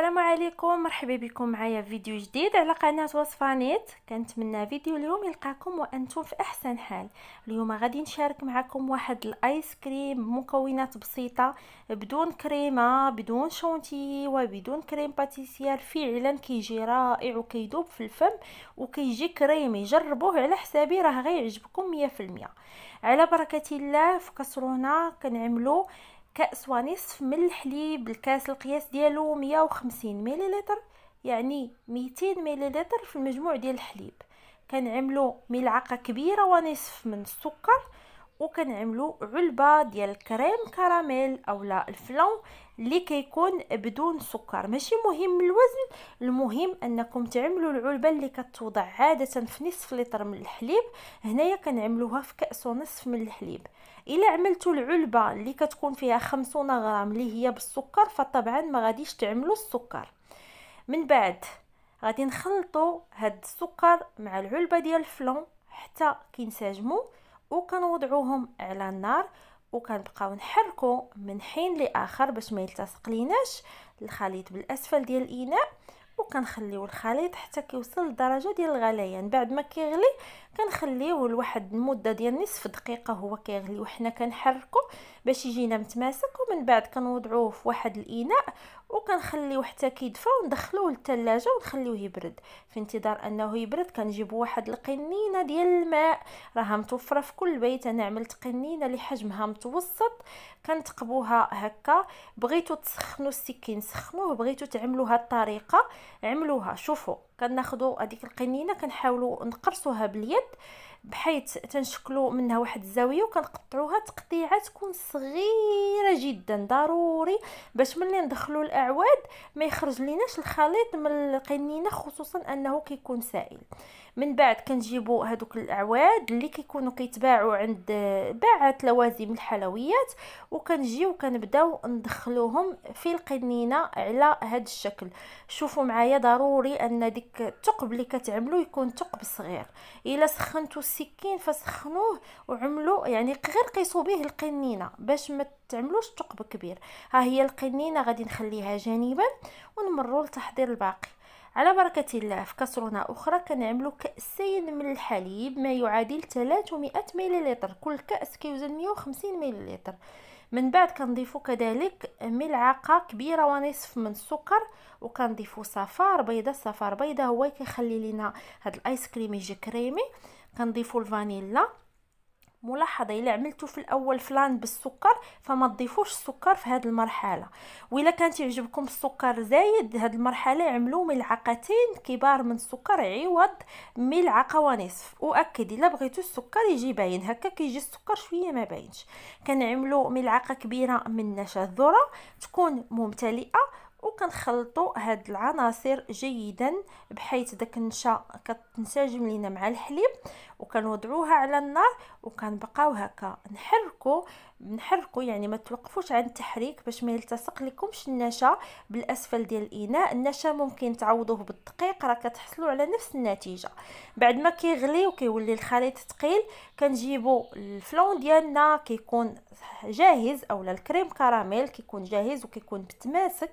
السلام عليكم مرحبا بكم معايا في فيديو جديد على قناه وصفه نيت كنتمنى فيديو اليوم يلقاكم وانتم في احسن حال اليوم غادي نشارك معكم واحد الايس كريم مكونات بسيطه بدون كريمه بدون شونتي وبدون كريم باتيسير فعلا كيجي رائع وكيذوب في الفم وكيجي كريمي جربوه على حسابي راه غيعجبكم 100% على بركه الله في كسرونه كنعملو كاس ونصف من الحليب الكاس القياس ديالو 150 مليلتر يعني 200 مليلتر في المجموع ديال الحليب كنعملو ملعقه كبيره ونصف من السكر وكنعملوا علبه ديال الكريم كراميل اولا الفلون اللي كيكون بدون سكر ماشي مهم الوزن المهم انكم تعملوا العلبه اللي كتوضع عاده في نصف لتر من الحليب هنايا كنعملوها في كاس ونصف من الحليب الا عملتوا العلبه اللي كتكون فيها 50 غرام اللي هي بالسكر فطبعا ما غاديش تعملوا السكر من بعد غادي نخلطوا هاد السكر مع العلبه ديال الفلون حتى كينسجموا وكنوضعوهم على النار وكنبقاو نحركو من حين لاخر باش ما يلتصق ليناش الخليط بالاسفل ديال الاناء وكنخليو الخليط حتى كيوصل لدرجه ديال الغليان بعد ما كيغلي كنخليوه لواحد المده ديال نصف دقيقه هو كيغلي وحنا كنحركو باش يجينا متماسك ومن بعد كنوضعوه في واحد الاناء وكنخليوه حتى كيدفى وندخلوه للثلاجه ونخليوه يبرد في انتظار انه يبرد كنجيبو واحد القنينه ديال الماء راها متوفره في كل بيت انا عملت قنينه اللي حجمها متوسط كنتقبوها هكا بغيتو تسخنوا السكين سخنوه بغيتو تعملوا هاد الطريقه عملوها شوفوا كناخذوا هذيك القنينه كنحاولوا نقرصوها باليد بحيث تنشكلو منها واحد الزاويه وكنقطعوها تقطيعه تكون صغيره جدا ضروري باش ملي ندخلو الاعواد ما يخرج ليناش الخليط من القنينه خصوصا انه كيكون سائل من بعد كنجيبو هذوك الاعواد اللي كيكونوا كيتباعوا عند باعات لوازم الحلويات وكنجيو كنبداو ندخلوهم في القنينه على هذا الشكل شوفوا معايا ضروري ان ديك الثقب اللي كتعملوا يكون ثقب صغير الا سخنتو السكين فسخنوه وعملوا يعني غير قيسوا به القنينه باش ما تعملوش ثقب كبير ها هي القنينه غادي نخليها جانبا ونمروا لتحضير الباقي على بركة الله في كسرونة أخرى كنعملوا كأسين من الحليب ما يعادل 300 مليلتر كل كأس كيوزن 150 مليلتر من بعد كنضيفوا كذلك ملعقه كبيره ونصف من السكر وكنضيفوا صفار بيضه صفار بيضه هو كيخلي لينا هذا الايس كريم يجي كريمي كنضيفوا الفانيلا ملاحظه الا عملتو في الاول فلان بالسكر فما تضيفوش السكر في هذه المرحله الا كان يعجبكم السكر زايد هذه المرحله عملوا ملعقتين كبار من السكر عوض ملعقه ونصف اؤكد الا بغيتو السكر يجي باين هكا كيجي السكر شويه ما باينش كنعملوا ملعقه كبيره من نشا الذره تكون ممتلئه كنخلطوا هاد العناصر جيدا بحيث داك النشا كتنسجم لينا مع الحليب وكنوضعوها على النار وكنبقاو هكا نحركوا نحركوا يعني ما توقفوش عن التحريك باش ما يلتصق لكمش النشا بالاسفل ديال الاناء النشا ممكن تعوضوه بالدقيق راه كتحصلوا على نفس النتيجه بعد ما كيغلي وكيولي الخليط ثقيل كنجيبوا الفلون ديالنا كيكون جاهز اولا الكريم كراميل كيكون جاهز وكيكون بتماسك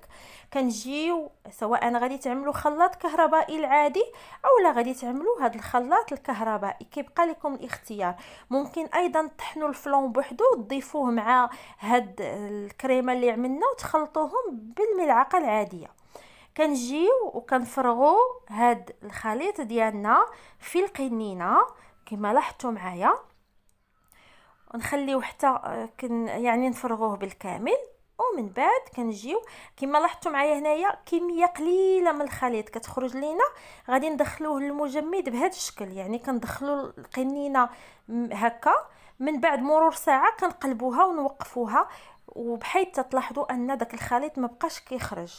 كنجيو سواء غادي تعملوا خلاط كهربائي العادي اولا غادي تعملوا هذا الخلاط الكهربائي كيبقى لكم الاختيار ممكن ايضا تحنوا الفلون بوحدو وتضيفوه مع هاد الكريمه اللي عملنا وتخلطوهم بالملعقه العاديه كنجيو وكنفرغوا هاد الخليط ديالنا في القنينه كما لاحظتوا معايا ونخليه حتى آه، كن يعني نفرغوه بالكامل ومن بعد كنجيو كما لاحظتوا معايا هنايا كميه قليله من الخليط كتخرج لينا غادي ندخلوه للمجمد بهذا الشكل يعني كندخلوا القنينه هكا من بعد مرور ساعه كنقلبوها ونوقفوها وبحيث تلاحظوا ان داك الخليط ما بقاش كيخرج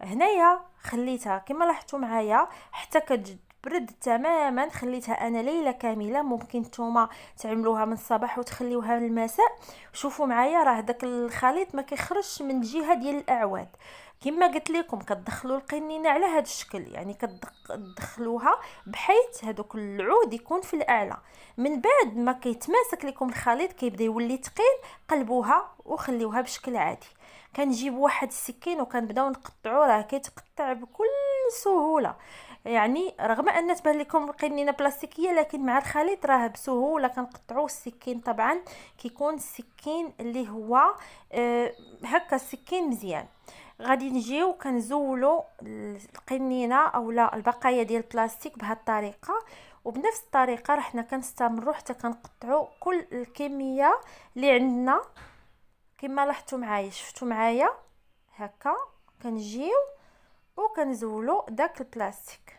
هنايا خليتها كما لاحظتوا معايا حتى برد تماما خليتها انا ليله كامله ممكن نتوما تعملوها من الصباح وتخليوها للمساء شوفوا معايا راه داك الخليط ما كيخرجش من جهه ديال الاعواد كما قلت لكم كتدخلوا القنينه على هذا الشكل يعني كتدخلوها بحيث هذوك العود يكون في الاعلى من بعد ما كيتماسك لكم الخليط كيبدا يولي ثقيل قلبوها وخليوها بشكل عادي كنجيب واحد السكين وكنبداو نقطعو راه كيتقطع بكل سهوله يعني رغم ان تبان لكم القنينه بلاستيكيه لكن مع الخليط راه بسهوله كنقطعو السكين طبعا كيكون السكين اللي هو آه هكا السكين مزيان غادي نجيو كنزولو القنينه اولا البقايا ديال البلاستيك بهذه الطريقه وبنفس الطريقه رحنا كنستمروا حتى كنقطعوا كل الكميه اللي عندنا كما لاحظتوا معايا شفتوا معايا هكا كنجيو وكنزولوا داك البلاستيك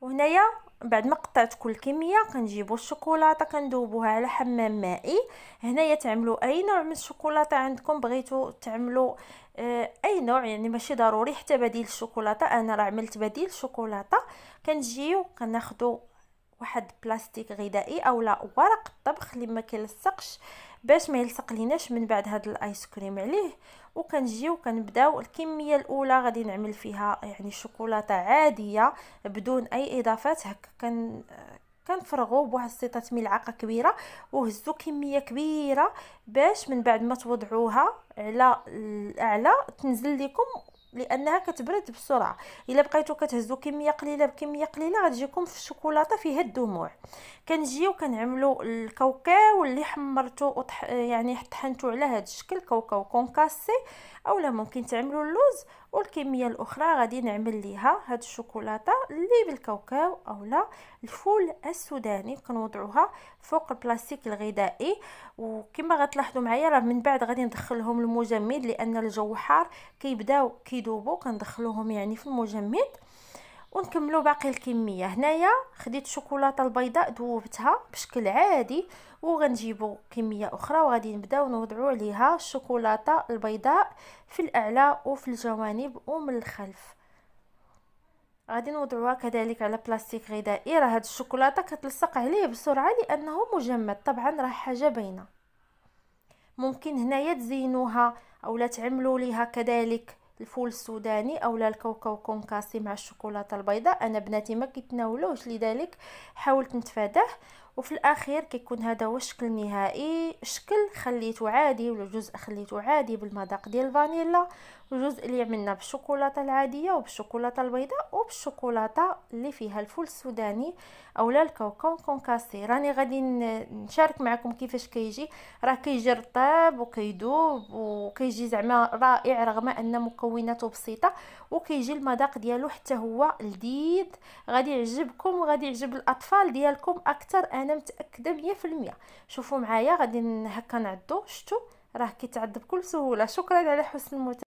وهنايا بعد ما قطعت كل كميه كنجيبوا الشوكولاته كندوبوها على حمام مائي هنايا تعملوا اي نوع من الشوكولاته عندكم بغيتوا تعملوا آه، اي نوع يعني ماشي ضروري حتى بديل الشوكولاته انا راه عملت بديل الشوكولاته كنجيو كناخذوا واحد بلاستيك غذائي او لا ورق الطبخ اللي ما كيلصقش باش ما يلصق ليناش من بعد هذا الايس كريم عليه وكنجيو كنبداو الكميه الاولى غادي نعمل فيها يعني شوكولاته عاديه بدون اي اضافات هكا كن كنفرغوا بواحد سطة ملعقه كبيره وهزوا كميه كبيره باش من بعد ما توضعوها على الاعلى تنزل لكم لانها كتبرد بسرعه الا بقيتو كتهزو كميه قليله بكميه قليله غتجيكم في الشوكولاته فيها الدموع كنجيو كنعملو الكاوكاو اللي حمرتو وطح يعني طحنتو على هذا الشكل كاوكاو كونكاسي اولا ممكن تعملو اللوز والكميه الاخرى غادي نعمل ليها هاد الشوكولاته اللي بالكاوكاو اولا الفول السوداني كنوضعوها فوق البلاستيك الغذائي وكما غتلاحظوا معايا راه من بعد غادي ندخلهم المجمد لان الجو حار كيبداو كي كيدوبو كندخلوهم يعني في المجمد ونكملوا باقي الكميه هنايا خديت الشوكولاته البيضاء ذوبتها بشكل عادي وغنجيبوا كميه اخرى وغادي نبداو نوضعوا عليها الشوكولاته البيضاء في الاعلى وفي الجوانب ومن الخلف غادي نوضعوها كذلك على بلاستيك غذائي راه هاد الشوكولاته كتلصق عليه بسرعه لانه مجمد طبعا راه حاجه باينه ممكن هنايا تزينوها اولا تعملوا ليها كذلك الفول السوداني اولا الكاوكاو كونكاسي مع الشوكولاته البيضاء انا بناتي ما كيتناولوش لذلك حاولت نتفاداه وفي الاخير كيكون هذا هو الشكل النهائي شكل خليته عادي ولا جزء خليته عادي بالمذاق ديال الفانيلا والجزء اللي عملنا بالشوكولاته العاديه وبالشوكولاته البيضاء وبالشوكولاته اللي فيها الفول السوداني اولا الكاوكاو كونكاسي راني غادي نشارك معكم كيفاش كيجي راه كيجي رطاب وكيذوب وكيجي زعما رائع رغم ان مكوناته بسيطه وكيجي المذاق ديالو حتى هو لذيذ غادي يعجبكم وغادي يعجب الاطفال ديالكم اكثر انا متاكده 100% شوفوا معايا غادي هكا نعدو شفتوا راه كيتعد بكل سهوله شكرا على حسن المتابعه